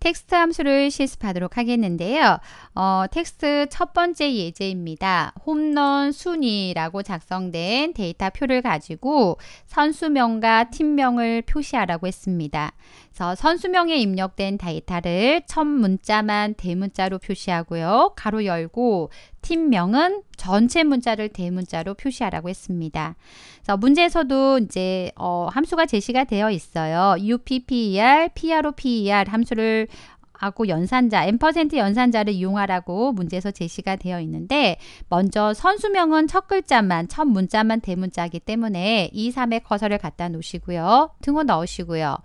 텍스트 함수를 실습하도록 하겠는데요. 어, 텍스트 첫 번째 예제입니다. 홈런 순위라고 작성된 데이터 표를 가지고 선수명과 팀명을 표시하라고 했습니다. 그래서 선수명에 입력된 데이터를 첫 문자만 대문자로 표시하고요. 가로 열고 팀명은 전체 문자를 대문자로 표시하라고 했습니다. 그래서 문제에서도 이제 어, 함수가 제시가 되어 있어요. UPPER, PROPER e 함수를 하고 연산자, n% 연산자를 이용하라고 문제에서 제시가 되어 있는데 먼저 선수명은 첫 글자만, 첫 문자만 대문자이기 때문에 2, 3에 커서를 갖다 놓으시고요. 등호 넣으시고요.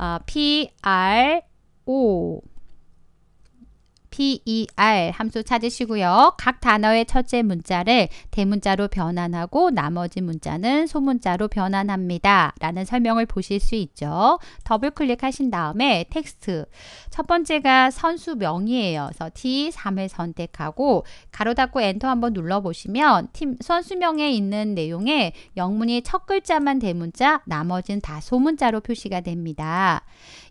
어, P, R, O ter 함수 찾으시고요. 각 단어의 첫째 문자를 대문자로 변환하고 나머지 문자는 소문자로 변환합니다. 라는 설명을 보실 수 있죠. 더블 클릭하신 다음에 텍스트 첫 번째가 선수명이에요. 그래서 T3을 선택하고 가로 닫고 엔터 한번 눌러보시면 팀 선수명에 있는 내용에 영문이 첫 글자만 대문자 나머지는 다 소문자로 표시가 됩니다.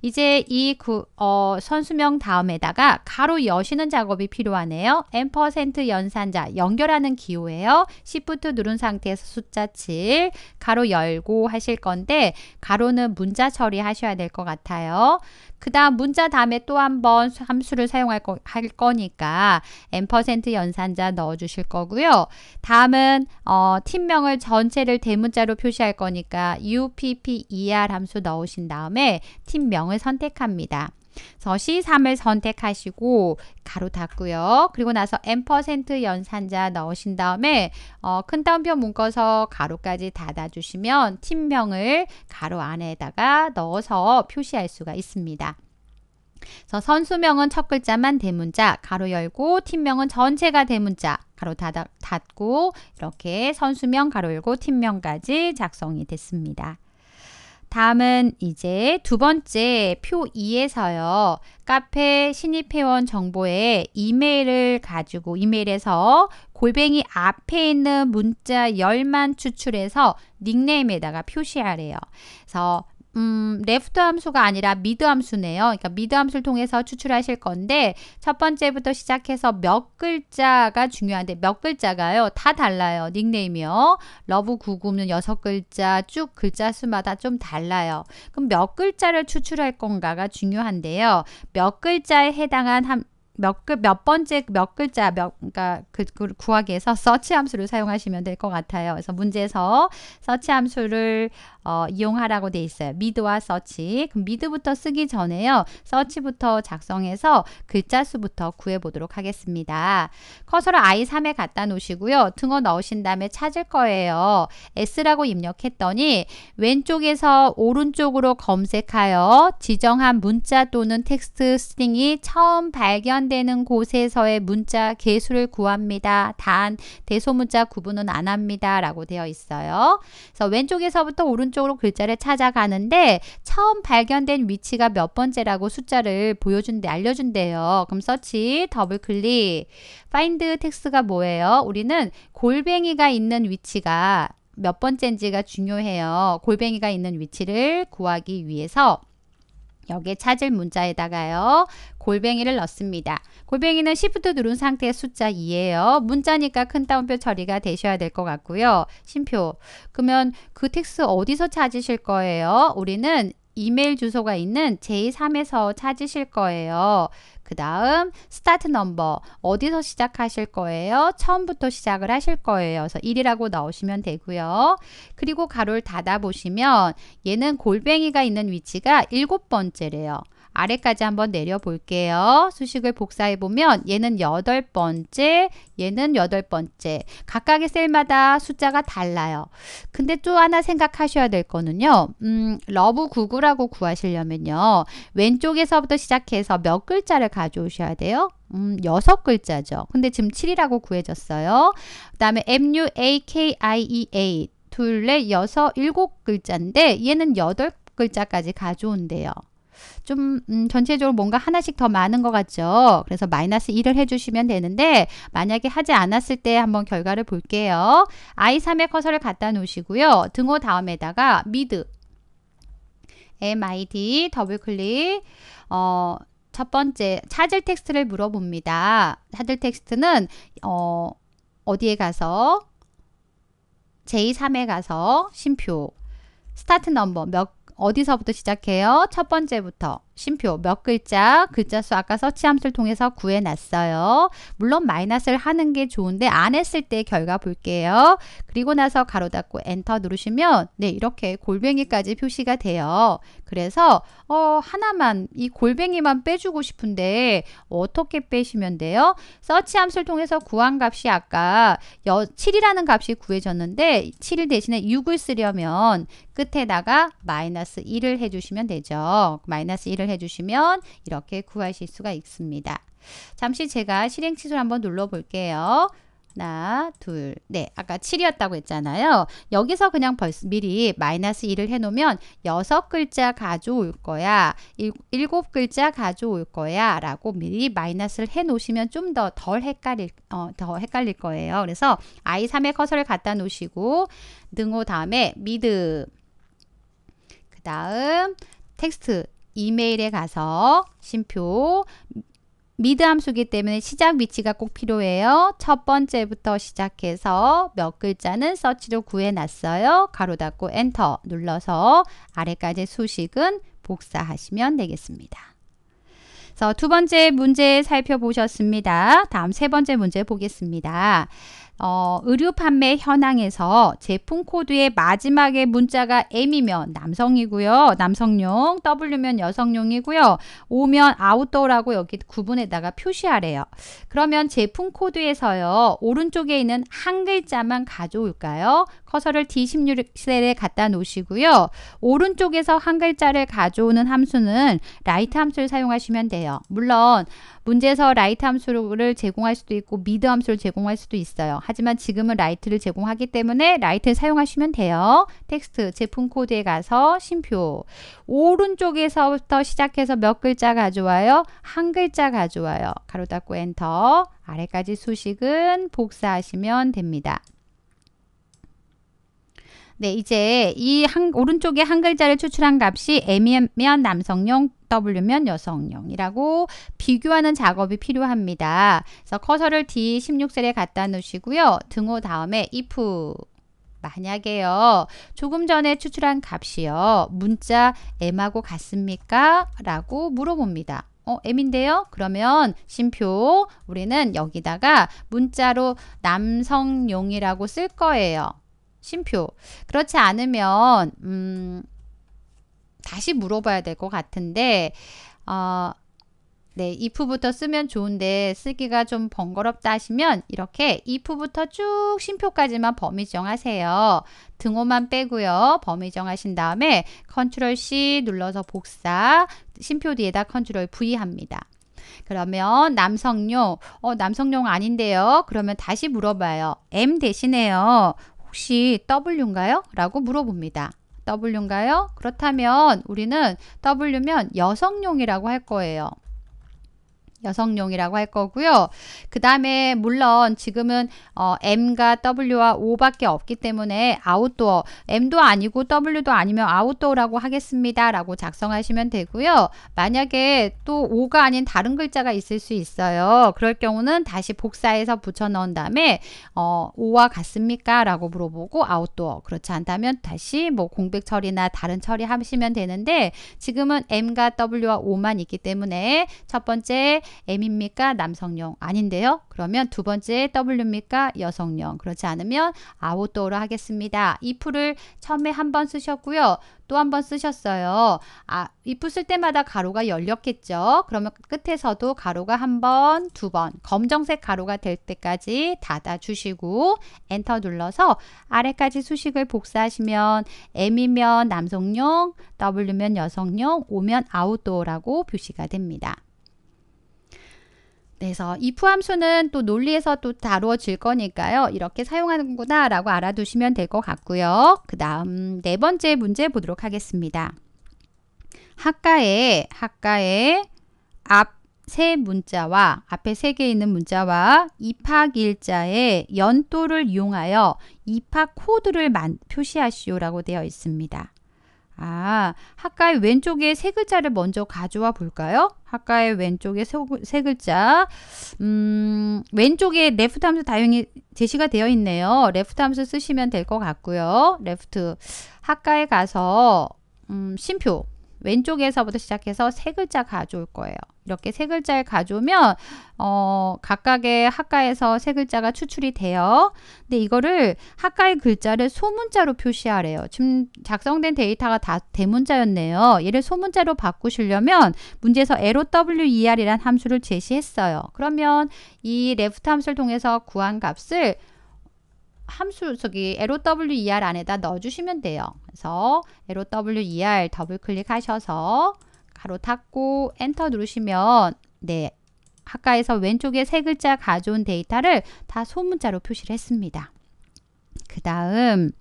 이제 이 구, 어, 선수명 다음에다가 가로 열 넣으시는 작업이 필요하네요. n% 연산자 연결하는 기호예요. 시프트 누른 상태에서 숫자 7 가로 열고 하실 건데 가로는 문자 처리하셔야 될 것 같아요. 그 다음 문자 다음에 또 한 번 함수를 사용할 거, 할 거니까 n% 연산자 넣어주실 거고요. 다음은 어, 팀명을 전체를 대문자로 표시할 거니까 UPPER 함수 넣으신 다음에 팀명을 선택합니다. 서 C3을 선택하시고 가로 닫고요. 그리고 나서 앰퍼센트 연산자 넣으신 다음에 어, 큰 따옴표 묶어서 가로까지 닫아주시면 팀명을 가로 안에다가 넣어서 표시할 수가 있습니다. 그래서 선수명은 첫 글자만 대문자, 가로 열고 팀명은 전체가 대문자, 가로 닫 닫고 이렇게 선수명 가로 열고 팀명까지 작성이 됐습니다. 다음은 이제 두 번째 표 2에서요. 카페 신입회원 정보에 이메일을 가지고 이메일에서 골뱅이 앞에 있는 문자 열만 추출해서 닉네임에다가 표시하래요. 그래서 음, l e f 함수가 아니라 미드 함수네요. 그러니까 m i 함수를 통해서 추출하실 건데 첫 번째부터 시작해서 몇 글자가 중요한데 몇 글자가요? 다 달라요. 닉네임이요. 러브 구9는 여섯 글자 쭉 글자 수마다 좀 달라요. 그럼 몇 글자를 추출할 건가가 중요한데요. 몇 글자에 해당한 함 몇, 글, 몇 번째 몇 글자 몇 그러니까 그, 그 구하기에서 서치 함수를 사용하시면 될 것 같아요. 그래서 문제에서 서치 함수를 어, 이용하라고 돼 있어요. 미드와 서치. 그럼 미드부터 쓰기 전에요. 서치부터 작성해서 글자 수부터 구해 보도록 하겠습니다. 커서를 i3에 갖다 놓으시고요. 등호 넣으신 다음에 찾을 거예요. s라고 입력했더니 왼쪽에서 오른쪽으로 검색하여 지정한 문자 또는 텍스트 스트링이 처음 발견 해당되는 곳에서의 문자 개수를 구합니다. 단 대소문자 구분은 안 합니다. 라고 되어 있어요. 그래서 왼쪽에서부터 오른쪽으로 글자를 찾아가는데 처음 발견된 위치가 몇 번째라고 숫자를 보여준대 알려준대요. 그럼 서치 더블 클릭 파인드 텍스가 뭐예요? 우리는 골뱅이가 있는 위치가 몇 번째인지가 중요해요. 골뱅이가 있는 위치를 구하기 위해서 여기에 찾을 문자에다가요. 골뱅이를 넣습니다. 골뱅이는 시프트 누른 상태의 숫자 2예요. 문자니까 큰 따옴표 처리가 되셔야 될 것 같고요. 심표. 그러면 그 텍스 어디서 찾으실 거예요? 우리는 이메일 주소가 있는 제2 3에서 찾으실 거예요. 그 다음 스타트 넘버 어디서 시작하실 거예요? 처음부터 시작을 하실 거예요. 그래서 1이라고 넣으시면 되고요. 그리고 가로를 닫아 보시면 얘는 골뱅이가 있는 위치가 일곱 번째래요. 아래까지 한번 내려 볼게요. 수식을 복사해 보면 얘는 여덟 번째, 얘는 여덟 번째. 각각의 셀마다 숫자가 달라요. 근데 또 하나 생각하셔야 될 거는요. 음, 러브 구구라고 구하시려면요. 왼쪽에서부터 시작해서 몇 글자를 가져오셔야 돼요? 음, 여섯 글자죠. 근데 지금 7이라고 구해졌어요. 그 다음에 MUAKIEA e 둘, 넷, 여섯, 일곱 글자인데 얘는 여덟 글자까지 가져온대요. 좀 음, 전체적으로 뭔가 하나씩 더 많은 것 같죠. 그래서 마이너스 1을 해주시면 되는데 만약에 하지 않았을 때 한번 결과를 볼게요. I3에 커서를 갖다 놓으시고요. 등호 다음에다가 미드 MID 더블클릭 어, 첫 번째 찾을 텍스트를 물어봅니다. 찾을 텍스트는 어, 어디에 가서 제3에 가서 심표 스타트 넘버 몇 어디서부터 시작해요? 첫 번째부터. 쉼표 몇 글자 글자 수 아까 서치함수를 통해서 구해놨어요. 물론 마이너스를 하는 게 좋은데 안 했을 때 결과 볼게요. 그리고 나서 가로 닫고 엔터 누르시면 네 이렇게 골뱅이까지 표시가 돼요. 그래서 어 하나만 이 골뱅이만 빼주고 싶은데 어떻게 빼시면 돼요? 서치함수를 통해서 구한 값이 아까 여, 7이라는 값이 구해졌는데 7일 대신에 6을 쓰려면 끝에다가 마이너스 1을 해주시면 되죠. 마이너스 1을 입력을 해주시면 이렇게 구하실 수가 있습니다. 잠시 제가 실행 취소를 한번 눌러볼게요. 하나, 둘, 네. 아까 7이었다고 했잖아요. 여기서 그냥 벌써 미리 마이너스 1을 해놓으면 6글자 가져올 거야. 7, 7글자 가져올 거야. 라고 미리 마이너스를 해놓으시면 좀 더 덜 헷갈릴, 어, 더 헷갈릴 거예요. 그래서 i 3의 커서를 갖다 놓으시고, 능호 다음에 미드. 그 다음 텍스트 이메일에 가서 심표 미드 함수기 때문에 시작 위치가 꼭 필요해요. 첫 번째부터 시작해서 몇 글자는 서치로 구해놨어요. 가로 닫고 엔터 눌러서 아래까지 수식은 복사하시면 되겠습니다. 그래서 두 번째 문제 살펴보셨습니다. 다음 세 번째 문제 보겠습니다. 어, 의류 판매 현황에서 제품 코드의 마지막에 문자가 M이면 남성이고요. 남성용, W면 여성용이고요. O면 아웃도어라고 여기 구분에다가 표시하래요. 그러면 제품 코드에서요. 오른쪽에 있는 한 글자만 가져올까요? 커서를 D16셀에 갖다 놓으시고요. 오른쪽에서 한 글자를 가져오는 함수는 라이트 함수를 사용하시면 돼요. 물론 문제에서 라이트 함수를 제공할 수도 있고 미드 함수를 제공할 수도 있어요. 하지만 지금은 라이트를 제공하기 때문에 라이트 사용하시면 돼요. 텍스트 제품 코드에 가서 심표 오른쪽에서부터 시작해서 몇 글자 가져와요? 한 글자 가져와요. 가로 닫고 엔터 아래까지 수식은 복사하시면 됩니다. 네, 이제 이 한, 오른쪽에 한 글자를 추출한 값이 M이면 남성용, W면 여성용이라고 비교하는 작업이 필요합니다. 그래서 커서를 D16셀에 갖다 놓으시고요. 등호 다음에 if 만약에요. 조금 전에 추출한 값이요. 문자 M하고 같습니까? 라고 물어봅니다. 어, M인데요? 그러면 심표 우리는 여기다가 문자로 남성용이라고 쓸 거예요. 심표. 그렇지 않으면 음, 다시 물어봐야 될 것 같은데 어, 네, if부터 쓰면 좋은데 쓰기가 좀 번거롭다 하시면 이렇게 if부터 쭉 심표까지만 범위 정하세요. 등호만 빼고요. 범위 정하신 다음에 컨트롤 C 눌러서 복사, 심표 뒤에다 컨트롤 V 합니다. 그러면 남성용, 어, 남성용 아닌데요. 그러면 다시 물어봐요. M 대신에요. 혹시 W인가요? 라고 물어봅니다. W인가요? 그렇다면 우리는 W면 여성용이라고 할 거예요. 여성용이라고 할 거고요. 그 다음에 물론 지금은 어, M과 W와 O밖에 없기 때문에 아웃도어 M도 아니고 W도 아니면 아웃도어라고 하겠습니다. 라고 작성하시면 되고요. 만약에 또 O가 아닌 다른 글자가 있을 수 있어요. 그럴 경우는 다시 복사해서 붙여넣은 다음에 어, O와 같습니까? 라고 물어보고 아웃도어 그렇지 않다면 다시 뭐 공백 처리나 다른 처리 하시면 되는데 지금은 M과 W와 O만 있기 때문에 첫 번째 M입니까? 남성용 아닌데요. 그러면 두 번째 W입니까? 여성용. 그렇지 않으면 아웃도어로 하겠습니다. 이 f 를 처음에 한 번 쓰셨고요. 또 한 번 쓰셨어요. 아, if 쓸 때마다 가로가 열렸겠죠. 그러면 끝에서도 가로가 한 번, 두 번, 검정색 가로가 될 때까지 닫아주시고 엔터 눌러서 아래까지 수식을 복사하시면 M이면 남성용, W면 여성용, O면 아웃도어라고 표시가 됩니다. 그래서 if 함수는 또 논리에서 또 다루어질 거니까요. 이렇게 사용하는구나 라고 알아두시면 될 것 같고요. 그 다음 네 번째 문제 보도록 하겠습니다. 학과의학과의앞 세 문자와 앞에 세 개 있는 문자와 입학 일자의 연도를 이용하여 입학 코드를 표시하시오라고 되어 있습니다. 아, 학과의 왼쪽에 세 글자를 먼저 가져와 볼까요? 학과의 왼쪽에 세, 세 글자. 음, 왼쪽에 레프트 함수 다행히 제시가 되어 있네요. 레프트 함수 쓰시면 될 것 같고요. 레프트. 학과에 가서 음, 심표 왼쪽에서부터 시작해서 세 글자 가져올 거예요. 이렇게 세 글자를 가져오면 어, 각각의 학과에서 세 글자가 추출이 돼요. 근데 이거를 학과의 글자를 소문자로 표시하래요. 지금 작성된 데이터가 다 대문자였네요. 얘를 소문자로 바꾸시려면 문제에서 LOWER이란 함수를 제시했어요. 그러면 이 left 함수를 통해서 구한 값을 함수 저기 LOWER 안에다 넣어주시면 돼요. 그래서 LOWER 더블 클릭하셔서 가로 닫고 엔터 누르시면 네 아까에서 왼쪽에 세 글자 가져온 데이터를 다 소문자로 표시를 했습니다. 그 다음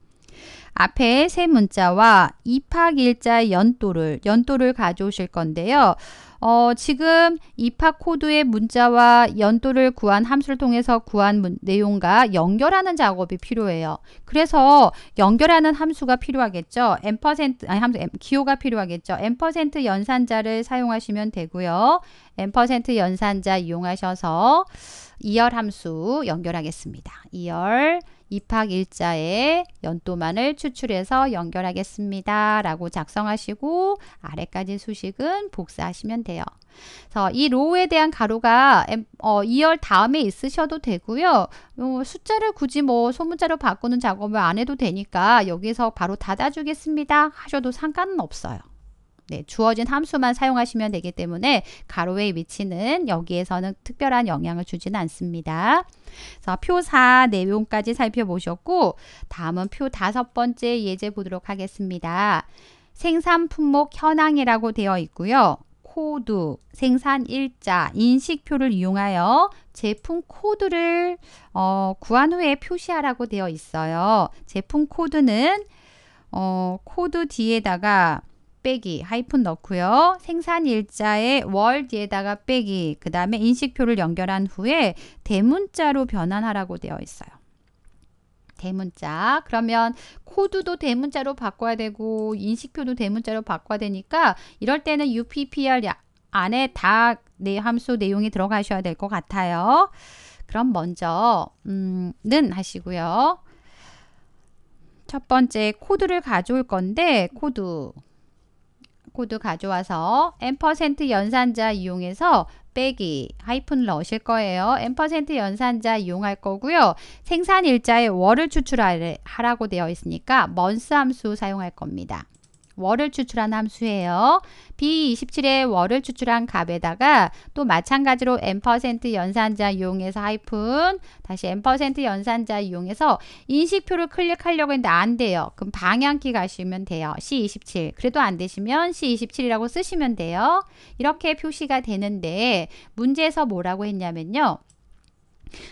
앞에 세 문자와 입학 일자 연도를 연도를 가져오실 건데요. 어, 지금 입학 코드의 문자와 연도를 구한 함수를 통해서 구한 문, 내용과 연결하는 작업이 필요해요. 그래서 연결하는 함수가 필요하겠죠. m 아니 함수 기호가 필요하겠죠. m 연산자를 사용하시면 되고요. n% 연산자 이용하셔서 2열 함수 연결하겠습니다. 2열 입학 일자의 연도만을 추출해서 연결하겠습니다. 라고 작성하시고 아래까지 수식은 복사하시면 돼요. 그래서 이 로우에 대한 가로가 어, 2열 다음에 있으셔도 되고요. 어, 숫자를 굳이 뭐 소문자로 바꾸는 작업을 안 해도 되니까 여기서 바로 닫아주겠습니다. 하셔도 상관은 없어요. 네, 주어진 함수만 사용하시면 되기 때문에 가로의 위치는 여기에서는 특별한 영향을 주지는 않습니다. 그래서 표4 내용까지 살펴보셨고 다음은 표 다섯 번째 예제 보도록 하겠습니다. 생산 품목 현황이라고 되어 있고요. 코드, 생산 일자, 인식표를 이용하여 제품 코드를 어, 구한 후에 표시하라고 되어 있어요. 제품 코드는 어, 코드 뒤에다가 빼기 하이픈 넣고요. 생산 일자의 월 뒤에다가 빼기 그 다음에 인식표를 연결한 후에 대문자로 변환하라고 되어 있어요. 대문자 그러면 코드도 대문자로 바꿔야 되고 인식표도 대문자로 바꿔야 되니까 이럴 때는 UPPR 안에 다 내 함수 내용이 들어가셔야 될 것 같아요. 그럼 먼저 음는 하시고요. 첫 번째 코드를 가져올 건데 코드 코드 가져와서 앰퍼센트 연산자 이용해서 빼기 하이픈 넣으실 거예요. 앰퍼센트 연산자 이용할 거고요. 생산일자에 월을 추출하라고 되어 있으니까 먼스 함수 사용할 겁니다. 월을 추출한 함수예요. B27의 월을 추출한 값에다가 또 마찬가지로 n% 연산자 이용해서 하이픈 다시 n% 연산자 이용해서 인식표를 클릭하려고 했는데 안 돼요. 그럼 방향키 가시면 돼요. C27. 그래도 안 되시면 C27이라고 쓰시면 돼요. 이렇게 표시가 되는데 문제에서 뭐라고 했냐면요.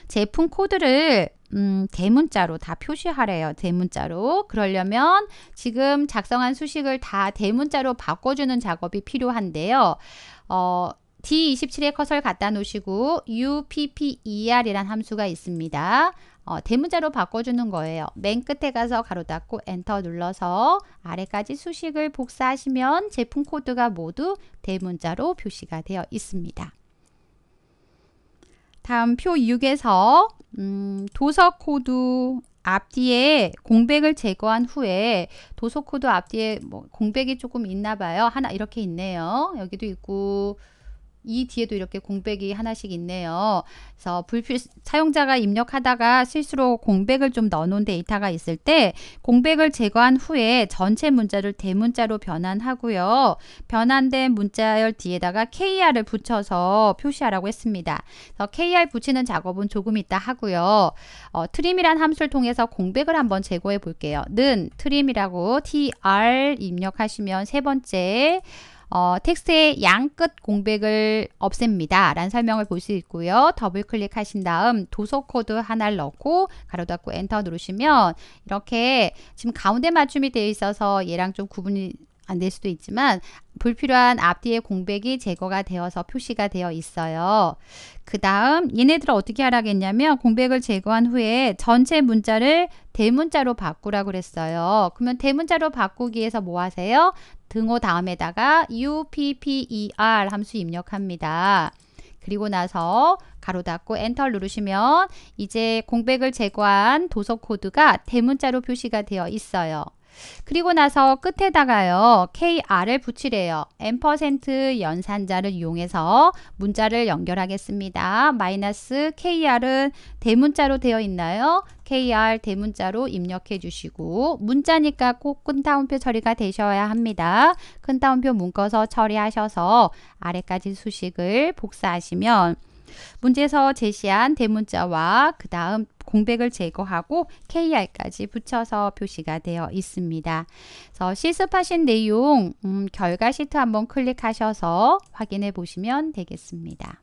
제품 코드를 음, 대문자로 다 표시하래요. 대문자로. 그러려면 지금 작성한 수식을 다 대문자로 바꿔주는 작업이 필요한데요. 어, d 2 7의 커서를 갖다 놓으시고 UPPER이란 함수가 있습니다. 어, 대문자로 바꿔주는 거예요. 맨 끝에 가서 가로 닫고 엔터 눌러서 아래까지 수식을 복사하시면 제품 코드가 모두 대문자로 표시가 되어 있습니다. 다음 표 6에서 음, 도서 코드 앞뒤에 공백을 제거한 후에 도서 코드 앞뒤에 뭐 공백이 조금 있나 봐요. 하나 이렇게 있네요. 여기도 있고 이 뒤에도 이렇게 공백이 하나씩 있네요. 그래서 불필 사용자가 입력하다가 실수로 공백을 좀 넣어놓은 데이터가 있을 때 공백을 제거한 후에 전체 문자를 대문자로 변환하고요. 변환된 문자열 뒤에다가 KR을 붙여서 표시하라고 했습니다. 그래서 KR 붙이는 작업은 조금 있다 하고요. 어, 트림이란 함수를 통해서 공백을 한번 제거해 볼게요. 는 트림이라고 TR 입력하시면 세 번째 어, 텍스트의 양 끝 공백을 없앱니다. 라는 설명을 볼 수 있고요. 더블 클릭하신 다음 도서 코드 하나를 넣고 가로 닫고 엔터 누르시면 이렇게 지금 가운데 맞춤이 되어 있어서 얘랑 좀 구분이 안 될 수도 있지만 불필요한 앞뒤의 공백이 제거가 되어서 표시가 되어 있어요. 그 다음 얘네들을 어떻게 하라했냐면 공백을 제거한 후에 전체 문자를 대문자로 바꾸라고 그랬어요. 그러면 대문자로 바꾸기 위해서 뭐 하세요? 등호 다음에다가 upper 함수 입력합니다. 그리고 나서 가로 닫고 엔터 누르시면 이제 공백을 제거한 도서 코드가 대문자로 표시가 되어 있어요. 그리고 나서 끝에다가요. kr을 붙이래요. 앰퍼 연산자를 이용해서 문자를 연결하겠습니다. 마이너스 kr은 대문자로 되어 있나요? kr 대문자로 입력해 주시고 문자니까 꼭 큰따옴표 처리가 되셔야 합니다. 큰따옴표 문꺼서 처리하셔서 아래까지 수식을 복사하시면 문제에서 제시한 대문자와 그 다음 공백을 제거하고 KR까지 붙여서 표시가 되어 있습니다. 그래서 실습하신 내용 음, 결과 시트 한번 클릭하셔서 확인해 보시면 되겠습니다.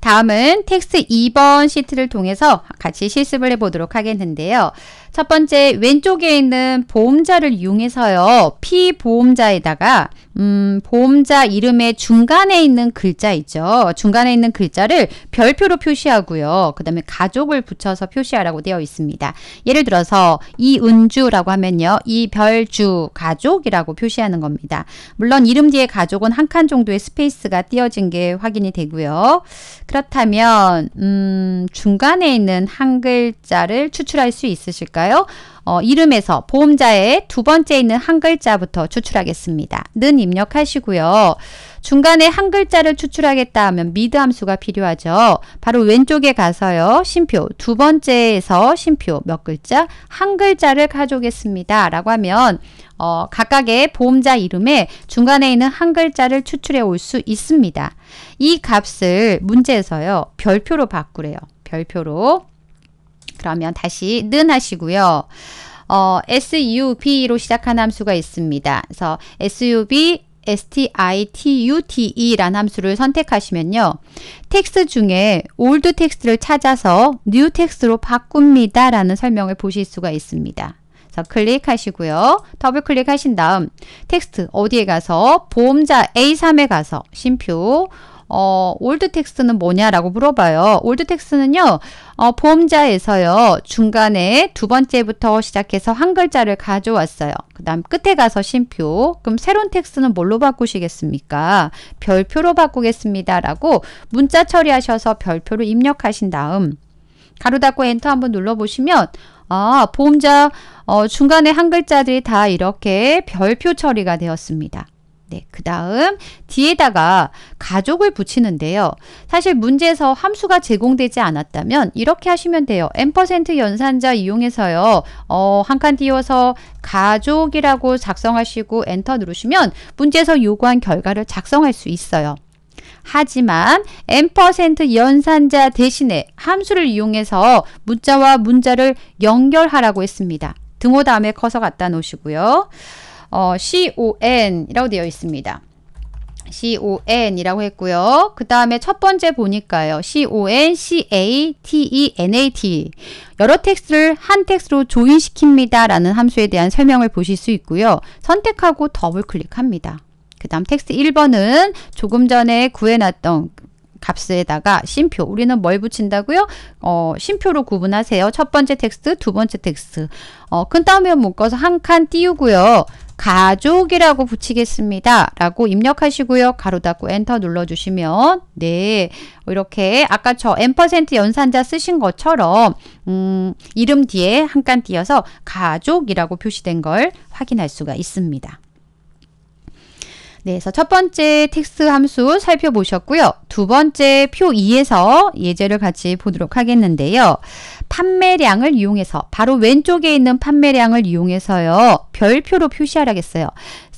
다음은 텍스트 2번 시트를 통해서 같이 실습을 해보도록 하겠는데요. 첫 번째 왼쪽에 있는 보험자를 이용해서요. 피보험자에다가 음, 보험자 이름의 중간에 있는 글자 있죠. 중간에 있는 글자를 별표로 표시하고요. 그 다음에 가족을 붙여서 표시하라고 되어 있습니다. 예를 들어서 이은주라고 하면요. 이별주 가족이라고 표시하는 겁니다. 물론 이름 뒤에 가족은 한 칸 정도의 스페이스가 띄어진 게 확인이 되고요. 그렇다면 음, 중간에 있는 한 글자를 추출할 수 있으실까요? 볼까요? 어, 이름에서 보험자의 두 번째 있는 한 글자부터 추출하겠습니다. 는 입력하시고요. 중간에 한 글자를 추출하겠다 하면 미드 함수가 필요하죠. 바로 왼쪽에 가서요. 심표 두 번째에서 심표 몇 글자? 한 글자를 가져오겠습니다. 라고 하면 어, 각각의 보험자 이름에 중간에 있는 한 글자를 추출해 올 수 있습니다. 이 값을 문제에서요. 별표로 바꾸래요. 별표로 그러면 다시 는 하시고요. 어, SUV로 시작하 함수가 있습니다. 그래서 SUV, STITUTE란 함수를 선택하시면요. 텍스트 중에 올드 텍스트를 찾아서 뉴 텍스트로 바꿉니다. 라는 설명을 보실 수가 있습니다. 그래서 클릭하시고요. 더블 클릭하신 다음 텍스트 어디에 가서 보험자 A3에 가서 심표 어, 올드 텍스트는 뭐냐라고 물어봐요. 올드 텍스트는요. 어, 보험자에서요. 중간에 두 번째부터 시작해서 한 글자를 가져왔어요. 그 다음 끝에 가서 심표. 그럼 새로운 텍스트는 뭘로 바꾸시겠습니까? 별표로 바꾸겠습니다. 라고 문자 처리하셔서 별표를 입력하신 다음 가로 닫고 엔터 한번 눌러보시면 아, 보험자 어, 중간에 한 글자들이 다 이렇게 별표 처리가 되었습니다. 네, 그 다음 뒤에다가 가족을 붙이는데요. 사실 문제에서 함수가 제공되지 않았다면 이렇게 하시면 돼요. n% 연산자 이용해서요. 어, 한 칸 띄워서 가족이라고 작성하시고 엔터 누르시면 문제에서 요구한 결과를 작성할 수 있어요. 하지만 n% 연산자 대신에 함수를 이용해서 문자와 문자를 연결하라고 했습니다. 등호 다음에 커서 갖다 놓으시고요. 어, con이라고 되어 있습니다. con이라고 했고요. 그 다음에 첫 번째 보니까요. con, ca, te, nat 여러 텍스트를 한 텍스트로 조인시킵니다. 라는 함수에 대한 설명을 보실 수 있고요. 선택하고 더블 클릭합니다. 그 다음 텍스트 1번은 조금 전에 구해놨던 값에다가 심표 우리는 뭘 붙인다고요? 어, 심표로 구분하세요. 첫 번째 텍스트, 두 번째 텍스트. 어, 큰 따옴표 묶어서 한 칸 띄우고요. 가족이라고 붙이겠습니다. 라고 입력하시고요. 가로 닫고 엔터 눌러주시면 네 이렇게 아까 저 n% 연산자 쓰신 것처럼 음, 이름 뒤에 한 칸 띄어서 가족이라고 표시된 걸 확인할 수가 있습니다. 네, 그래서 첫 번째 텍스트 함수 살펴보셨고요. 두 번째 표 2에서 예제를 같이 보도록 하겠는데요. 판매량을 이용해서 바로 왼쪽에 있는 판매량을 이용해서요. 별표로 표시하라겠어요.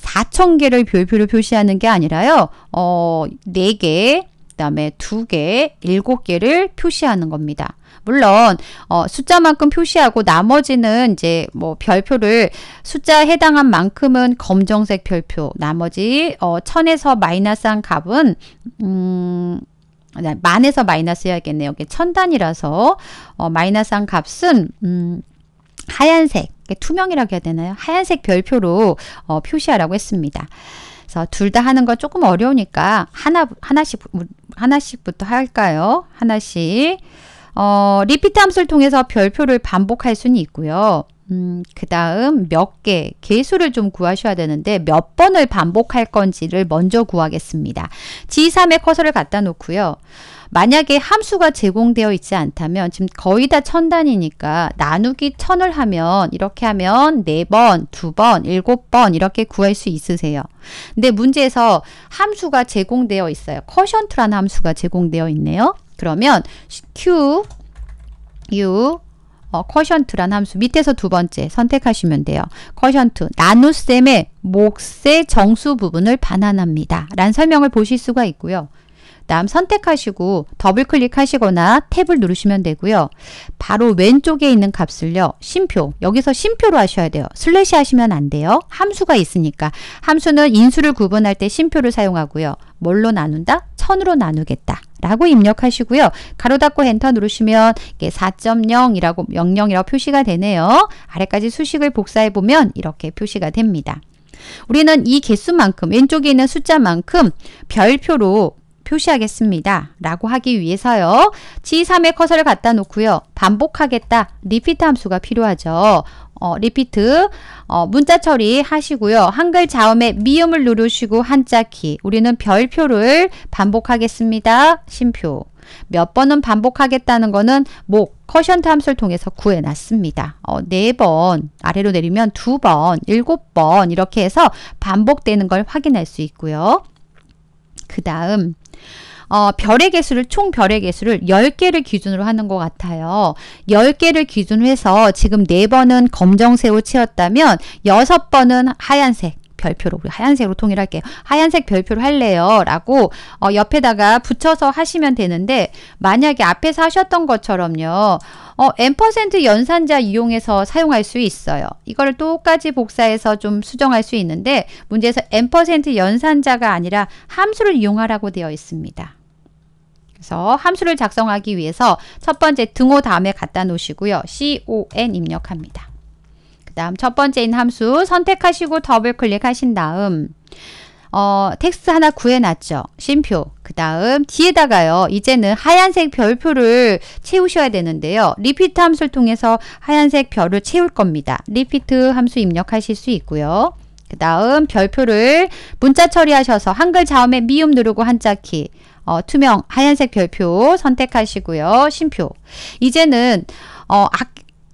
4,000개를 별표로 표시하는 게 아니라요. 어, 4개, 다음에 두 개, 일곱 개를 표시하는 겁니다. 물론 어, 숫자만큼 표시하고 나머지는 이제 뭐 별표를 숫자에 해당한 만큼은 검정색 별표, 나머지 어, 천에서 마이너스한 값은 음, 네, 만에서 마이너스 해야겠네요. 이게 천 단이라서 어, 마이너스한 값은 음, 하얀색, 투명이라고 해야 되나요? 하얀색 별표로 어, 표시하라고 했습니다. 그래서 둘 다 하는 건 조금 어려우니까 하나 하나씩 하나씩부터 할까요? 하나씩. 어, 리피트 함수를 통해서 별표를 반복할 수는 있고요. 음, 그 다음 몇 개, 개수를 좀 구하셔야 되는데 몇 번을 반복할 건지를 먼저 구하겠습니다. G3에 커서를 갖다 놓고요. 만약에 함수가 제공되어 있지 않다면 지금 거의 다 천단이니까 나누기 천을 하면 이렇게 하면 네번두번 일곱 번 이렇게 구할 수 있으세요. 근데 문제에서 함수가 제공되어 있어요. 커션트라는 함수가 제공되어 있네요. 그러면 q u 어, 쿼션트란 함수 밑에서 두 번째 선택하시면 돼요. 커션트 나눗셈의 몫의 정수 부분을 반환합니다. 란 설명을 보실 수가 있고요. 다음 선택하시고 더블 클릭하시거나 탭을 누르시면 되고요. 바로 왼쪽에 있는 값을요. 심표, 여기서 심표로 하셔야 돼요. 슬래시 하시면 안 돼요. 함수가 있으니까. 함수는 인수를 구분할 때 심표를 사용하고요. 뭘로 나눈다? 천으로 나누겠다. 라고 입력하시고요. 가로 닫고 엔터 누르시면 4.0이라고 00이라고 표시가 되네요. 아래까지 수식을 복사해 보면 이렇게 표시가 됩니다. 우리는 이 개수만큼 왼쪽에 있는 숫자만큼 별표로 표시하겠습니다. 라고 하기 위해서요. g 3의 커서를 갖다 놓고요. 반복하겠다. 리피트 함수가 필요하죠. 어, 리피트 어, 문자 처리 하시고요. 한글 자음에 미음을 누르시고 한자 키 우리는 별표를 반복하겠습니다. 심표 몇 번은 반복하겠다는 거는 목, 커션트 함수를 통해서 구해놨습니다. 어, 4번, 아래로 내리면 2번, 7번 이렇게 해서 반복되는 걸 확인할 수 있고요. 그 다음 어, 별의 개수를 총 별의 개수를 10개를 기준으로 하는 것 같아요. 10개를 기준으로 해서 지금 4번은 검정색으로 채웠다면 6번은 하얀색 별표로 우리 하얀색으로 통일할게요. 하얀색 별표로 할래요. 라고 어, 옆에다가 붙여서 하시면 되는데 만약에 앞에서 하셨던 것처럼요. 어, n% 연산자 이용해서 사용할 수 있어요. 이거 똑같이 복사해서 좀 수정할 수 있는데 문제에서 n% 연산자가 아니라 함수를 이용하라고 되어 있습니다. 그래서 함수를 작성하기 위해서 첫 번째 등호 다음에 갖다 놓으시고요. con 입력합니다. 그 다음 첫 번째인 함수 선택하시고 더블 클릭하신 다음 어, 텍스트 하나 구해놨죠. 쉼표. 그 다음 뒤에다가요. 이제는 하얀색 별표를 채우셔야 되는데요. 리피트 함수를 통해서 하얀색 별을 채울 겁니다. 리피트 함수 입력하실 수 있고요. 그 다음 별표를 문자 처리하셔서 한글 자음에 미음 누르고 한자키 어, 투명 하얀색 별표 선택하시고요. 쉼표 이제는 어,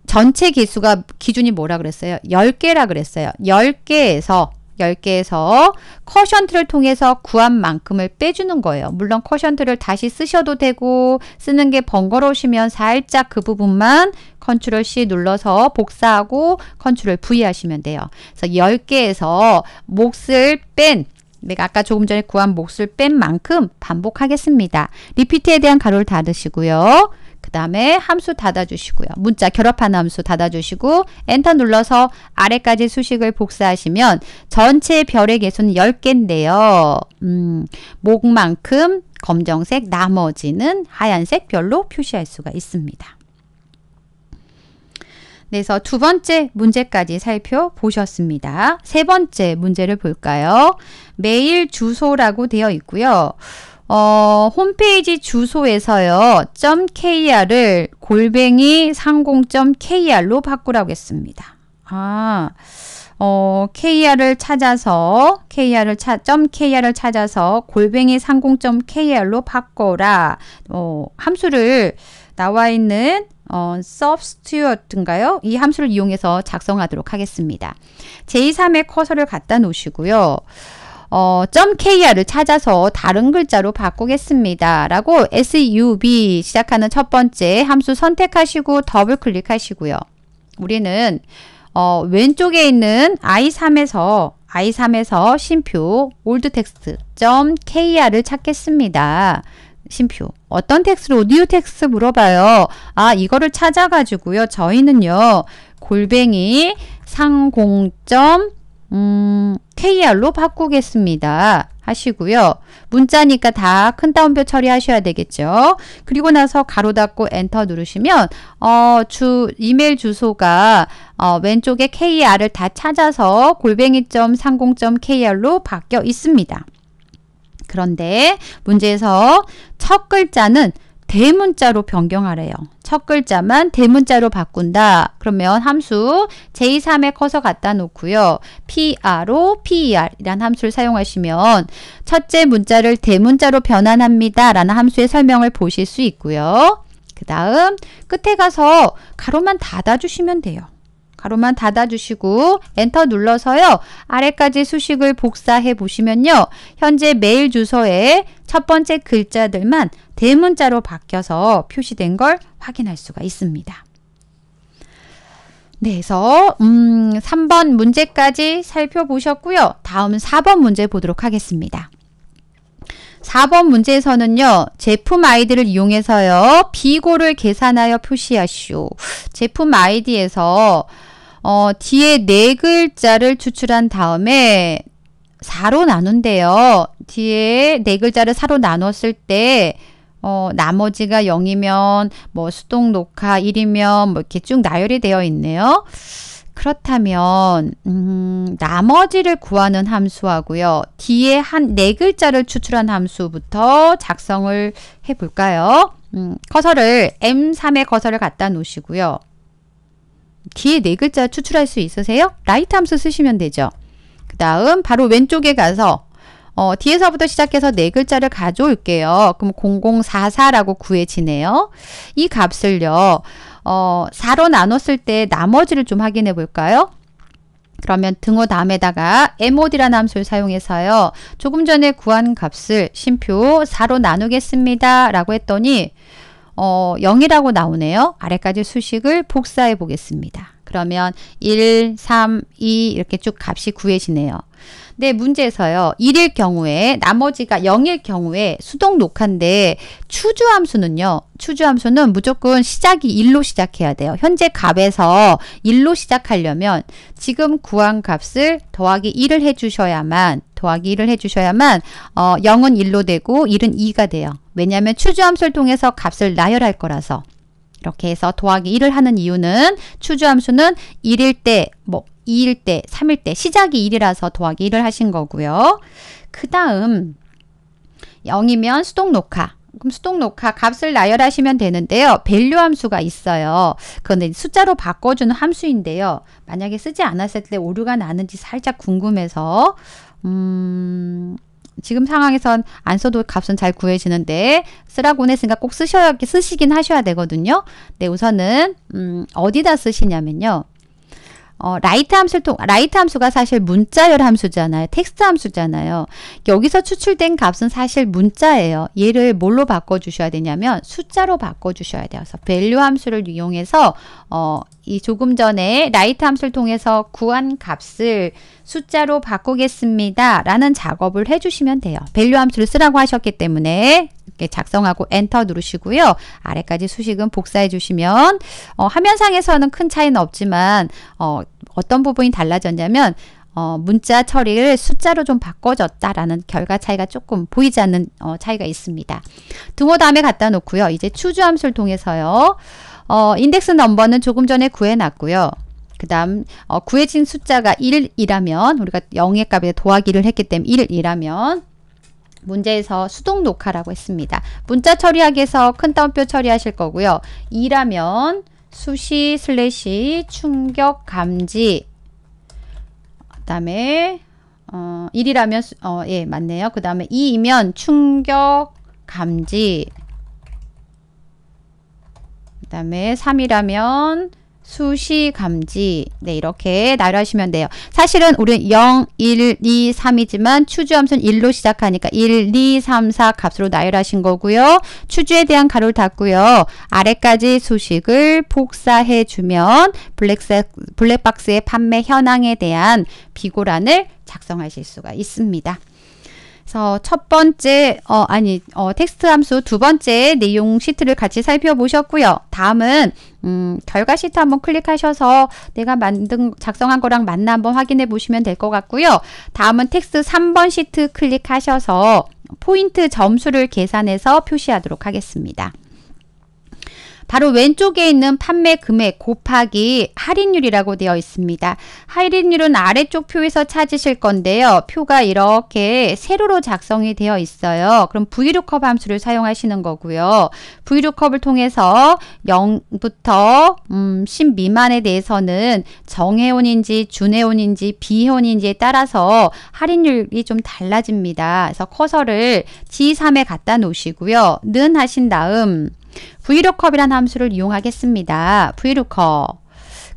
전체 개수가 기준이 뭐라 그랬어요? 10개라 그랬어요. 10개에서 10개에서 커션트를 통해서 구한 만큼을 빼주는 거예요. 물론 커션트를 다시 쓰셔도 되고 쓰는 게 번거로우시면 살짝 그 부분만 컨트롤 C 눌러서 복사하고 컨트롤 V 하시면 돼요. 그래서 10개에서 몫을 뺀 내가 아까 조금 전에 구한 몫을 뺀 만큼 반복하겠습니다. 리피트에 대한 가로를 닫으시고요. 그 다음에 함수 닫아주시고요. 문자 결합한 함수 닫아주시고 엔터 눌러서 아래까지 수식을 복사하시면 전체 별의 개수는 10개인데요. 음, 목만큼 검정색 나머지는 하얀색 별로 표시할 수가 있습니다. 그래서 두 번째 문제까지 살펴보셨습니다. 세 번째 문제를 볼까요? 메일 주소라고 되어 있고요. 어, 홈페이지 주소에서요. .kr을 골뱅이 상공.kr로 바꾸라고 했습니다. 아, 어, kr을 찾아서 kr을 찾 .kr을 찾아서 골뱅이 상공.kr로 바꿔라. 어, 함수를 나와 있는 어, substitute인가요? 이 함수를 이용해서 작성하도록 하겠습니다. 제3의 커서를 갖다 놓으시고요. 어, .kr을 찾아서 다른 글자로 바꾸겠습니다. 라고 sub 시작하는 첫 번째 함수 선택하시고 더블 클릭하시고요. 우리는 어, 왼쪽에 있는 i3에서 i3에서 심표 올드 텍스트 .kr을 찾겠습니다. 심표 어떤 텍스트로 뉴 텍스트 물어봐요. 아 이거를 찾아가지고요. 저희는요. 골뱅이 상공점 음, KR로 바꾸겠습니다. 하시고요. 문자니까 다 큰 따옴표 처리하셔야 되겠죠. 그리고 나서 가로 닫고 엔터 누르시면 어, 주 이메일 주소가 어, 왼쪽에 KR을 다 찾아서 골뱅이.30.kr로 바뀌어 있습니다. 그런데 문제에서 첫 글자는 대문자로 변경하래요. 첫 글자만 대문자로 바꾼다. 그러면 함수 j 3에 커서 갖다 놓고요. PR로 PER 이란 함수를 사용하시면 첫째 문자를 대문자로 변환합니다. 라는 함수의 설명을 보실 수 있고요. 그 다음 끝에 가서 가로만 닫아주시면 돼요. 가로만 닫아주시고 엔터 눌러서요. 아래까지 수식을 복사해 보시면요. 현재 메일 주소에 첫 번째 글자들만 대문자로 바뀌어서 표시된 걸 확인할 수가 있습니다. 네, 그래서 음, 3번 문제까지 살펴보셨고요. 다음 4번 문제 보도록 하겠습니다. 4번 문제에서는요. 제품 아이디를 이용해서요. 비고를 계산하여 표시하시오. 제품 아이디에서 어, 뒤에 네 글자를 추출한 다음에 4로 나눈대요. 뒤에 네 글자를 4로 나눴을 때 어, 나머지가 0이면 뭐 수동 녹화 1이면 뭐 이렇게 쭉 나열이 되어 있네요. 그렇다면 음, 나머지를 구하는 함수하고요. 뒤에 한 네 글자를 추출한 함수부터 작성을 해볼까요? 음, 커서를 m 3의 커서를 갖다 놓으시고요. 뒤에 네 글자 추출할 수 있으세요? 라이트 함수 쓰시면 되죠. 그 다음 바로 왼쪽에 가서 어, 뒤에서부터 시작해서 네 글자를 가져올게요. 그럼 0044라고 구해지네요. 이 값을요. 어, 4로 나눴을 때 나머지를 좀 확인해 볼까요? 그러면 등호 다음에다가 mod라는 함수를 사용해서요. 조금 전에 구한 값을 심표 4로 나누겠습니다. 라고 했더니 어, 0이라고 나오네요. 아래까지 수식을 복사해 보겠습니다. 그러면 1, 3, 2 이렇게 쭉 값이 구해지네요. 네, 문제에서요. 1일 경우에 나머지가 0일 경우에 수동 녹화인데 추주함수는요. 추주함수는 무조건 시작이 1로 시작해야 돼요. 현재 값에서 1로 시작하려면 지금 구한 값을 더하기 1을 해주셔야만 더하기 1을 해주셔야만 어, 0은 1로 되고 1은 2가 돼요. 왜냐하면 추주함수를 통해서 값을 나열할 거라서 이렇게 해서 더하기 1을 하는 이유는 추주함수는 1일 때뭐 2일 때, 3일 때 시작이 1이라서 더하기 1을 하신 거고요. 그 다음 0이면 수동 녹화 그럼 수동 녹화 값을 나열하시면 되는데요. 밸류 함수가 있어요. 그런데 숫자로 바꿔주는 함수인데요. 만약에 쓰지 않았을 때 오류가 나는지 살짝 궁금해서 음... 지금 상황에선 안 써도 값은 잘 구해지는데 쓰라고 했으니까 꼭 쓰셔야 쓰시긴 하셔야 되거든요. 네, 우선은 음, 어디다 쓰시냐면요. 어, 라이트 함수를 통, 라이트 함수가 사실 문자열 함수잖아요. 텍스트 함수잖아요. 여기서 추출된 값은 사실 문자예요. 얘를 뭘로 바꿔주셔야 되냐면 숫자로 바꿔주셔야 돼요. 그래서 밸류 함수를 이용해서 어, 이 조금 전에 라이트 함수를 통해서 구한 값을 숫자로 바꾸겠습니다. 라는 작업을 해주시면 돼요. 밸류 함수를 쓰라고 하셨기 때문에 이렇게 작성하고 엔터 누르시고요. 아래까지 수식은 복사해 주시면 어, 화면상에서는 큰 차이는 없지만 어, 어떤 부분이 달라졌냐면 어, 문자 처리를 숫자로 좀 바꿔줬다라는 결과 차이가 조금 보이지 않는 어, 차이가 있습니다. 등호 다음에 갖다 놓고요. 이제 추주 함수를 통해서요. 어, 인덱스 넘버는 조금 전에 구해놨고요. 그 다음 어, 구해진 숫자가 1이라면 우리가 0의 값에 도하기를 했기 때문에 1이라면 문제에서 수동 녹화라고 했습니다. 문자 처리하기에서 큰 따옴표 처리하실 거고요. 2라면 수시 슬래시 충격 감지 그 다음에 어, 1이라면 어, 예 맞네요. 그 다음에 2이면 충격 감지 다음에 3이라면 수시 감지 네 이렇게 나열하시면 돼요. 사실은 우리는 0, 1, 2, 3이지만 추주함수는 1로 시작하니까 1, 2, 3, 4 값으로 나열하신 거고요. 추주에 대한 가로를 닫고요. 아래까지 수식을 복사해 주면 블랙박스의 판매 현황에 대한 비고란을 작성하실 수가 있습니다. 그래서 첫 번째 어 아니 어 텍스트 함수 두 번째 내용 시트를 같이 살펴보셨고요. 다음은 음, 결과 시트 한번 클릭하셔서 내가 만든 작성한 거랑 맞나 한번 확인해 보시면 될 것 같고요. 다음은 텍스트 3번 시트 클릭하셔서 포인트 점수를 계산해서 표시하도록 하겠습니다. 바로 왼쪽에 있는 판매 금액 곱하기 할인율이라고 되어 있습니다. 할인율은 아래쪽 표에서 찾으실 건데요. 표가 이렇게 세로로 작성이 되어 있어요. 그럼 VLOOKUP 함수를 사용하시는 거고요. VLOOKUP을 통해서 0부터 음, 10 미만에 대해서는 정해온인지준해온인지비해온인지에 따라서 할인율이 좀 달라집니다. 그래서 커서를 G3에 갖다 놓으시고요. 는 하신 다음 vlookup이라는 함수를 이용하겠습니다. v l o o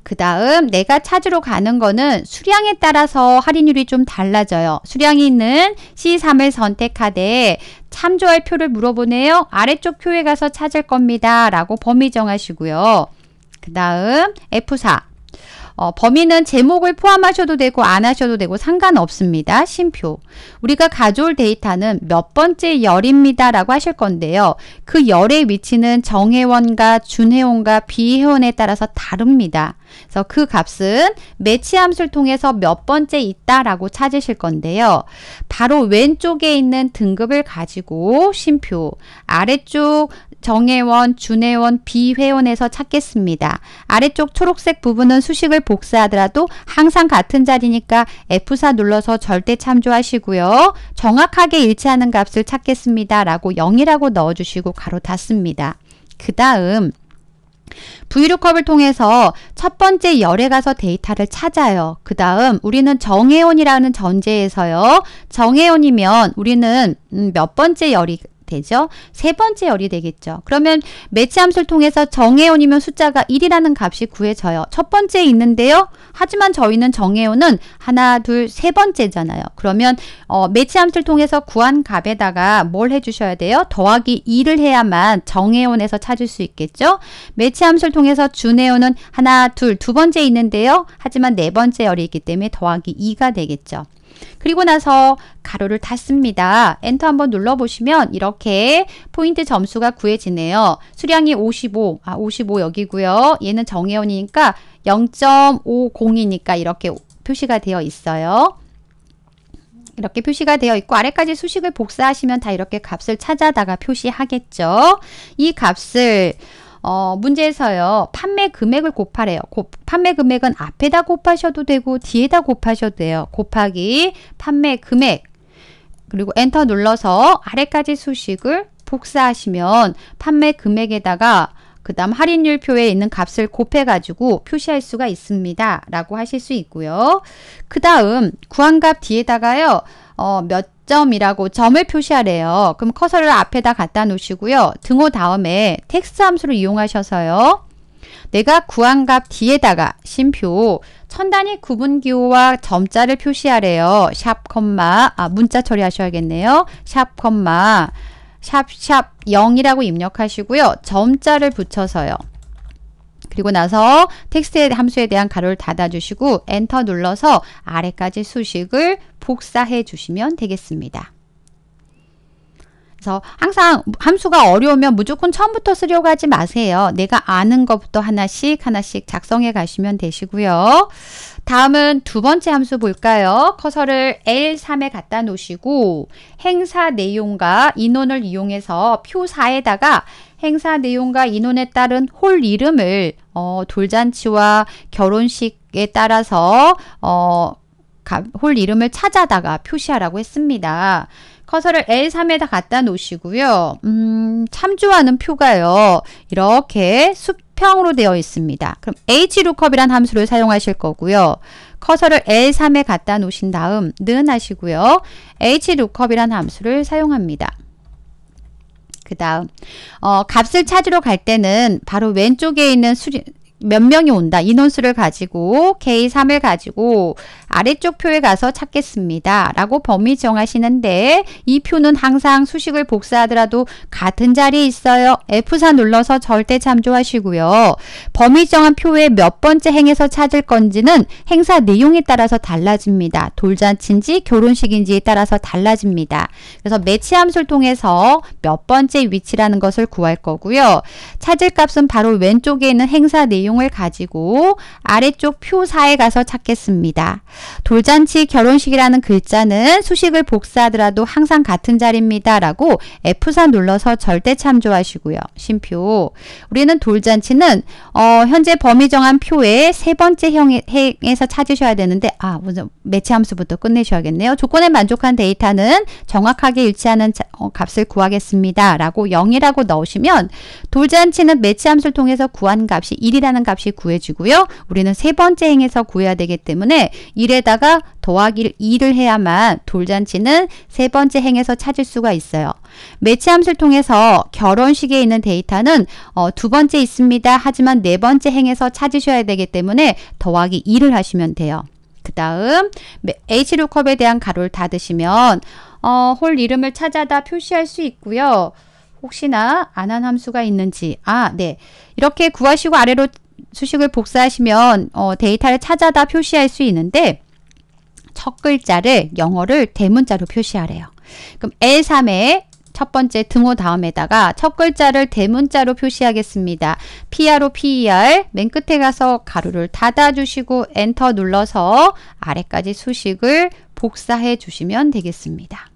그 다음 내가 찾으러 가는 거는 수량에 따라서 할인율이 좀 달라져요. 수량이 있는 C3을 선택하되 참조할 표를 물어보네요. 아래쪽 표에 가서 찾을 겁니다. 라고 범위 정하시고요. 그 다음 F4 어, 범위는 제목을 포함하셔도 되고 안 하셔도 되고 상관없습니다. 심표. 우리가 가져올 데이터는 몇 번째 열입니다. 라고 하실 건데요. 그 열의 위치는 정회원과 준회원과 비회원에 따라서 다릅니다. 그래서 그 값은 매치 함수를 통해서 몇 번째 있다라고 찾으실 건데요. 바로 왼쪽에 있는 등급을 가지고 심표, 아래쪽 정회원, 준회원, 비회원에서 찾겠습니다. 아래쪽 초록색 부분은 수식을 복사하더라도 항상 같은 자리니까 F4 눌러서 절대 참조하시고요. 정확하게 일치하는 값을 찾겠습니다. 라고 0이라고 넣어주시고 가로 닫습니다. 그 다음 VLOOKUP을 통해서 첫 번째 열에 가서 데이터를 찾아요. 그 다음 우리는 정회원이라는 전제에서요. 정회원이면 우리는 음, 몇 번째 열이 되죠. 세 번째 열이 되겠죠. 그러면 매치함수를 통해서 정해온이면 숫자가 1이라는 값이 구해져요. 첫번째 있는데요. 하지만 저희는 정해온은 하나, 둘, 세 번째잖아요. 그러면 어, 매치함수를 통해서 구한 값에다가 뭘 해주셔야 돼요? 더하기 2를 해야만 정해온에서 찾을 수 있겠죠. 매치함수를 통해서 준해온은 하나, 둘, 두 번째 있는데요. 하지만 네 번째 열이 있기 때문에 더하기 2가 되겠죠. 그리고 나서 가로를 닫습니다. 엔터 한번 눌러보시면 이렇게 포인트 점수가 구해지네요. 수량이 55, 아55 여기고요. 얘는 정회원이니까 0.50이니까 이렇게 표시가 되어 있어요. 이렇게 표시가 되어 있고 아래까지 수식을 복사하시면 다 이렇게 값을 찾아다가 표시하겠죠. 이 값을 어, 문제에서요. 판매 금액을 곱하래요. 곱, 판매 금액은 앞에다 곱하셔도 되고 뒤에다 곱하셔도 돼요. 곱하기 판매 금액 그리고 엔터 눌러서 아래까지 수식을 복사하시면 판매 금액에다가 그 다음 할인율 표에 있는 값을 곱해가지고 표시할 수가 있습니다. 라고 하실 수 있고요. 그 다음 구한값 뒤에다가요. 어, 몇 점이라고 점을 표시하래요. 그럼 커서를 앞에다 갖다 놓으시고요. 등호 다음에 텍스트 함수를 이용하셔서요. 내가 구한 값 뒤에다가 심표 천 단위 구분 기호와 점자를 표시하래요. 샵 컴마 아 문자 처리하셔야겠네요. 샵 컴마 샵 샵 0이라고 입력하시고요. 점자를 붙여서요. 그리고 나서 텍스트 함수에 대한 가로를 닫아주시고 엔터 눌러서 아래까지 수식을 복사해 주시면 되겠습니다. 그래서 항상 함수가 어려우면 무조건 처음부터 쓰려고 하지 마세요. 내가 아는 것부터 하나씩 하나씩 작성해 가시면 되시고요. 다음은 두 번째 함수 볼까요? 커서를 L3에 갖다 놓으시고 행사 내용과 인원을 이용해서 표 4에다가 행사 내용과 인원에 따른 홀 이름을 어, 돌잔치와 결혼식에 따라서 어, 홀 이름을 찾아다가 표시하라고 했습니다. 커서를 L3에다 갖다 놓으시고요. 음, 참조하는 표가요. 이렇게 수평으로 되어 있습니다. 그럼 HLOOKUP이란 함수를 사용하실 거고요. 커서를 L3에 갖다 놓으신 다음 는 하시고요. HLOOKUP이란 함수를 사용합니다. 그 다음 어, 값을 찾으러 갈 때는 바로 왼쪽에 있는 수리, 몇 명이 온다 인원수를 가지고 K3을 가지고 아래쪽 표에 가서 찾겠습니다. 라고 범위 정하시는데 이 표는 항상 수식을 복사하더라도 같은 자리에 있어요. F4 눌러서 절대 참조하시고요. 범위 정한 표의 몇 번째 행에서 찾을 건지는 행사 내용에 따라서 달라집니다. 돌잔치인지 결혼식인지에 따라서 달라집니다. 그래서 매치 함수를 통해서 몇 번째 위치라는 것을 구할 거고요. 찾을 값은 바로 왼쪽에 있는 행사 내용을 가지고 아래쪽 표사에 가서 찾겠습니다. 돌잔치 결혼식이라는 글자는 수식을 복사하더라도 항상 같은 자리입니다. 라고 f 3 눌러서 절대 참조하시고요. 심표. 우리는 돌잔치는 어, 현재 범위 정한 표의 세 번째 형에서 찾으셔야 되는데 아, 먼저 매체 함수부터 끝내셔야겠네요. 조건에 만족한 데이터는 정확하게 일치하는 자, 어, 값을 구하겠습니다. 라고 0이라고 넣으시면 돌잔치는 매치 함수를 통해서 구한 값이 1이라는 값이 구해지고요. 우리는 세 번째 행에서 구해야 되기 때문에 1에다가 더하기 2를 해야만 돌잔치는 세 번째 행에서 찾을 수가 있어요. 매치함수를 통해서 결혼식에 있는 데이터는 어, 두 번째 있습니다. 하지만 네 번째 행에서 찾으셔야 되기 때문에 더하기 2를 하시면 돼요. 그 다음 H루컵에 대한 가로를 닫으시면 어, 홀 이름을 찾아다 표시할 수 있고요. 혹시나 안한 함수가 있는지 아 네 이렇게 구하시고 아래로 수식을 복사하시면 어, 데이터를 찾아다 표시할 수 있는데 첫 글자를 영어를 대문자로 표시하래요. 그럼 L3의 첫 번째 등호 다음에다가 첫 글자를 대문자로 표시하겠습니다. PR로 PER 맨 끝에 가서 가루를 닫아주시고 엔터 눌러서 아래까지 수식을 복사해 주시면 되겠습니다.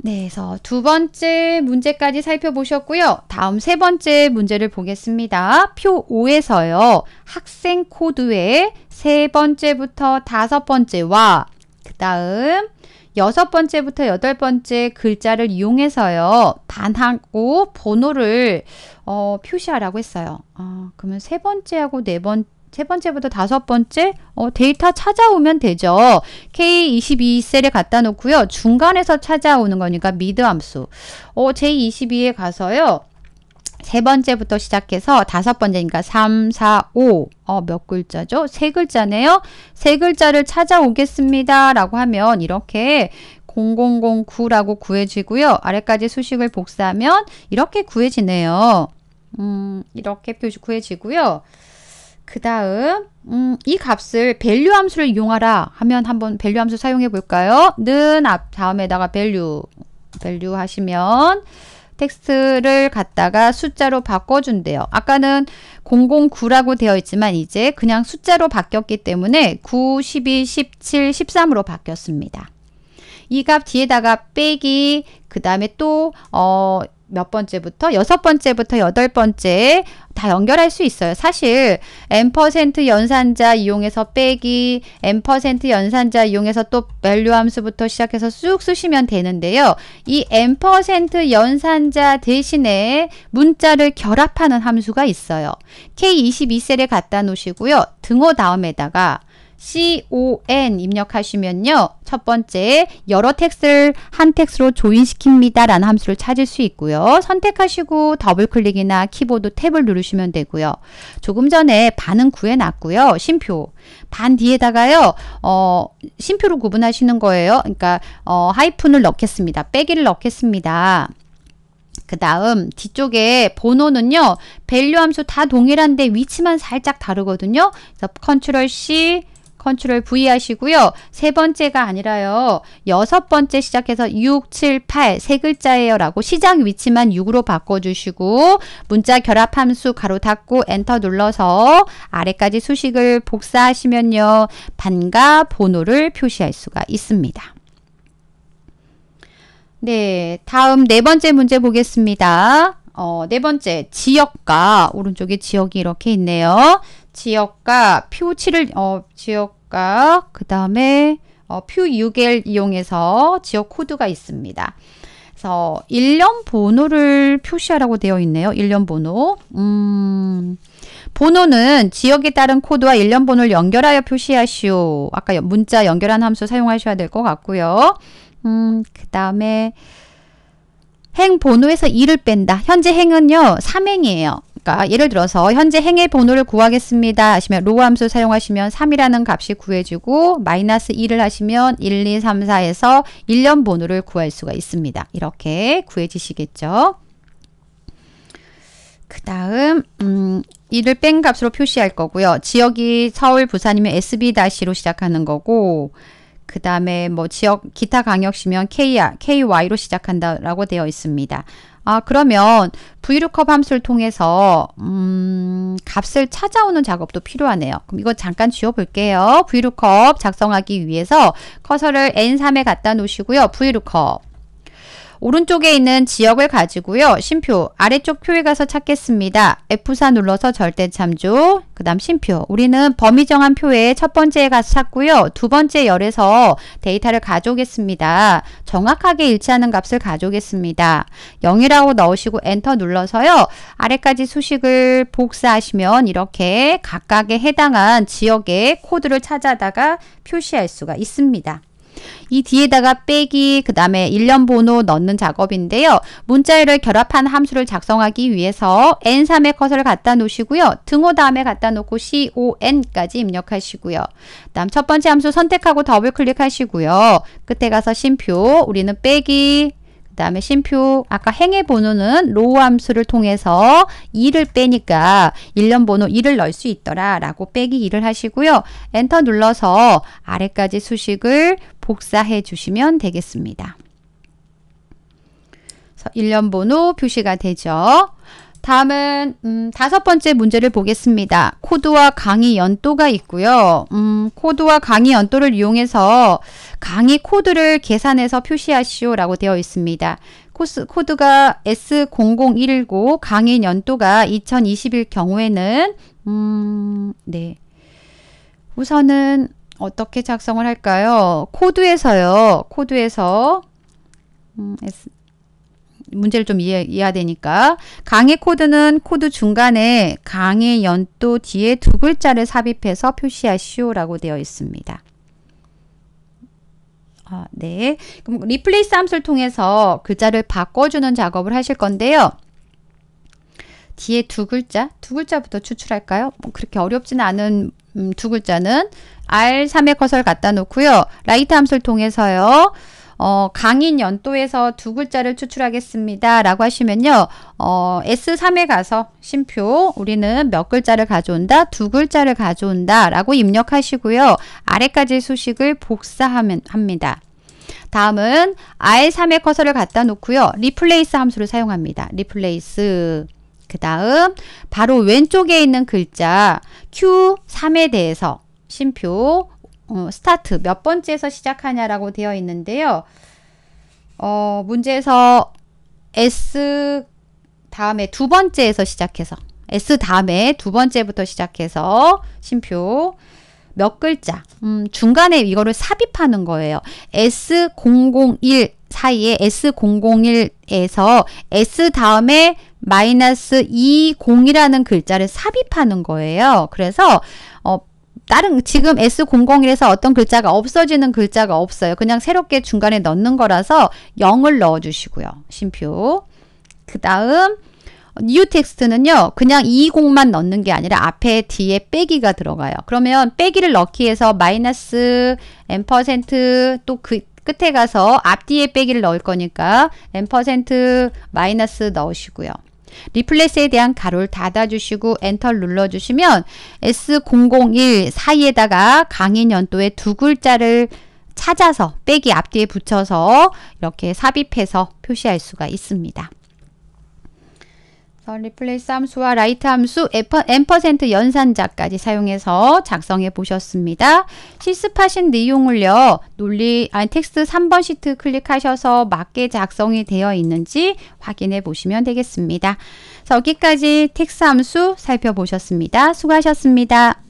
네, 그래서 두 번째 문제까지 살펴보셨고요. 다음 세 번째 문제를 보겠습니다. 표 5에서요. 학생 코드의 세 번째부터 다섯 번째와 그 다음 여섯 번째부터 여덟 번째 글자를 이용해서요. 반하고 번호를 어, 표시하라고 했어요. 아, 그러면 세 번째하고 네 번째 세 번째부터 다섯 번째 어, 데이터 찾아오면 되죠. K22 셀에 갖다 놓고요. 중간에서 찾아오는 거니까 미드 함수. 어, J22에 가서요. 세 번째부터 시작해서 다섯 번째니까 3, 4, 5. 어, 몇 글자죠? 세 글자네요. 세 글자를 찾아오겠습니다. 라고 하면 이렇게 0009라고 구해지고요. 아래까지 수식을 복사하면 이렇게 구해지네요. 음, 이렇게 표시 구해지고요. 그 다음 음, 이 값을 밸류 함수를 이용하라 하면 한번 밸류 함수 사용해 볼까요? 는 앞 다음에다가 밸류 밸류 하시면 텍스트를 갖다가 숫자로 바꿔준대요. 아까는 009라고 되어 있지만 이제 그냥 숫자로 바뀌었기 때문에 9, 12, 17, 13으로 바뀌었습니다. 이 값 뒤에다가 빼기 그 다음에 또 어, 몇 번째부터 여섯 번째부터 여덟 번째 다 연결할 수 있어요. 사실 n% 연산자 이용해서 빼기 n% 연산자 이용해서 또 밸류 함수부터 시작해서 쑥 쓰시면 되는데요. 이 n% 연산자 대신에 문자를 결합하는 함수가 있어요. K22셀에 갖다 놓으시고요. 등호 다음에다가 con 입력하시면요. 첫 번째 여러 텍스를 트한 텍스로 트 조인시킵니다. 라는 함수를 찾을 수 있고요. 선택하시고 더블클릭이나 키보드 탭을 누르시면 되고요. 조금 전에 반은 구해놨고요. 심표 반 뒤에다가요. 어, 심표로 구분하시는 거예요. 그러니까 어, 하이픈을 넣겠습니다. 빼기를 넣겠습니다. 그 다음 뒤쪽에 번호는요. 밸류 함수 다 동일한데 위치만 살짝 다르거든요. 그래서 컨트롤 C, 컨트롤 V 하시고요. 세 번째가 아니라요. 여섯 번째 시작해서 6, 7, 8 세 글자예요. 라고 시작 위치만 6으로 바꿔주시고 문자 결합 함수 가로 닫고 엔터 눌러서 아래까지 수식을 복사하시면요. 반과 번호를 표시할 수가 있습니다. 네, 다음 네 번째 문제 보겠습니다. 어, 네 번째 지역과 오른쪽에 지역이 이렇게 있네요. 지역과 표치를 어, 지역 각각 그 다음에 어, 퓨유겔 이용해서 지역 코드가 있습니다. 그래서 일련 번호를 표시하라고 되어 있네요. 일련 번호. 음, 번호는 지역에 따른 코드와 일련 번호를 연결하여 표시하시오. 아까 문자 연결한 함수 사용하셔야 될 것 같고요. 음, 그 다음에 행 번호에서 2를 뺀다. 현재 행은요. 3행이에요. 그러까 예를 들어서 현재 행의 번호를 구하겠습니다 하시면 로우 함수 사용하시면 3이라는 값이 구해지고 마이너스 2를 하시면 1, 2, 3, 4에서 1년 번호를 구할 수가 있습니다. 이렇게 구해지시겠죠. 그 다음 음, 이를 뺀 값으로 표시할 거고요. 지역이 서울, 부산이면 SB-로 시작하는 거고 그 다음에 뭐 지역 기타 강역시면 KR, KY로 시작한다라고 되어 있습니다. 아 그러면 VLOOKUP 함수를 통해서 음, 값을 찾아오는 작업도 필요하네요. 그럼 이거 잠깐 지워볼게요. VLOOKUP 작성하기 위해서 커서를 N3에 갖다 놓으시고요. VLOOKUP 오른쪽에 있는 지역을 가지고요. 심표 아래쪽 표에 가서 찾겠습니다. F4 눌러서 절대 참조 그 다음 심표 우리는 범위 정한 표에 첫 번째에 가서 찾고요. 두 번째 열에서 데이터를 가져오겠습니다. 정확하게 일치하는 값을 가져오겠습니다. 0이라고 넣으시고 엔터 눌러서요. 아래까지 수식을 복사하시면 이렇게 각각에 해당한 지역의 코드를 찾아다가 표시할 수가 있습니다. 이 뒤에다가 빼기 그 다음에 일련 번호 넣는 작업인데요. 문자열을 결합한 함수를 작성하기 위해서 N3의 커서를 갖다 놓으시고요. 등호 다음에 갖다 놓고 CON까지 입력하시고요. 다음 첫 번째 함수 선택하고 더블 클릭하시고요. 끝에 가서 심표 우리는 빼기 그 다음에 심표 아까 행의 번호는 로우 함수를 통해서 2를 빼니까 1년 번호 2를 넣을 수 있더라 라고 빼기 2를 하시고요. 엔터 눌러서 아래까지 수식을 복사해 주시면 되겠습니다. 1년 번호 표시가 되죠. 다음은 음, 다섯 번째 문제를 보겠습니다. 코드와 강의 연도가 있고요. 음, 코드와 강의 연도를 이용해서 강의 코드를 계산해서 표시하시오 라고 되어 있습니다. 코스, 코드가 S0019 강의 연도가 2021 경우에는 음, 네. 우선은 어떻게 작성을 할까요? 코드에서요. 코드에서 음, 문제를 좀 이해, 해야 되니까 강의 코드는 코드 중간에 강의 연도 뒤에 두 글자를 삽입해서 표시하시오 라고 되어 있습니다. 아, 네. 그럼 리플레이스 함수를 통해서 글자를 바꿔주는 작업을 하실 건데요. 뒤에 두 글자, 두 글자부터 추출할까요? 뭐 그렇게 어렵진 않은 음, 두 글자는 R3의 커서를 갖다 놓고요. 라이트 함수를 통해서요. 어, 강인 연도에서 두 글자를 추출하겠습니다. 라고 하시면요. 어, S3에 가서 심표 우리는 몇 글자를 가져온다? 두 글자를 가져온다. 라고 입력하시고요. 아래까지 수식을 복사하면 합니다. 다음은 R3의 커서를 갖다 놓고요. 리플레이스 함수를 사용합니다. 리플레이스 그 다음 바로 왼쪽에 있는 글자 Q3에 대해서 심표 어, 스타트 몇 번째에서 시작하냐라고 되어 있는데요. 어, 문제에서 S 다음에 두 번째에서 시작해서 S 다음에 두 번째부터 시작해서 심표 몇 글자 음, 중간에 이거를 삽입하는 거예요. S001 사이에 S001에서 S 다음에 마이너스 20이라는 글자를 삽입하는 거예요. 그래서 어, 다른 지금 S001에서 어떤 글자가 없어지는 글자가 없어요. 그냥 새롭게 중간에 넣는 거라서 0을 넣어주시고요. 심표. 그 다음 뉴 텍스트는요. 그냥 20만 넣는 게 아니라 앞에 뒤에 빼기가 들어가요. 그러면 빼기를 넣기 위해서 마이너스 n% 또그 끝에 가서 앞뒤에 빼기를 넣을 거니까 n% 마이너스 넣으시고요. 리플레스에 대한 가로를 닫아주시고 엔터 눌러주시면 S001 사이에다가 강의 연도의 두 글자를 찾아서 빼기 앞뒤에 붙여서 이렇게 삽입해서 표시할 수가 있습니다. 리플레이스 함수와 라이트 함수 n% 연산자까지 사용해서 작성해 보셨습니다. 실습하신 내용을요. 논리 아니 텍스트 3번 시트 클릭하셔서 맞게 작성이 되어 있는지 확인해 보시면 되겠습니다. 자, 여기까지 텍스 함수 살펴보셨습니다. 수고하셨습니다.